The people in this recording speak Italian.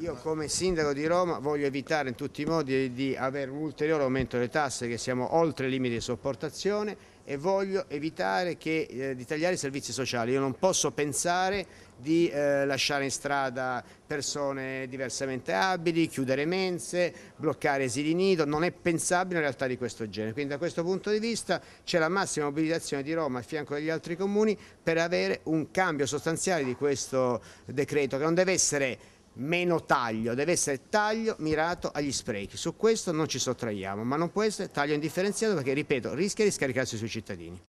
Io come sindaco di Roma voglio evitare in tutti i modi di avere un ulteriore aumento delle tasse che siamo oltre i limiti di sopportazione e voglio evitare che, eh, di tagliare i servizi sociali. Io non posso pensare di eh, lasciare in strada persone diversamente abili, chiudere mense, bloccare esili nido, non è pensabile una realtà di questo genere. Quindi da questo punto di vista c'è la massima mobilitazione di Roma a fianco degli altri comuni per avere un cambio sostanziale di questo decreto che non deve essere meno taglio, deve essere taglio mirato agli sprechi. Su questo non ci sottraiamo, ma non può essere taglio indifferenziato perché, ripeto, rischia di scaricarsi sui cittadini.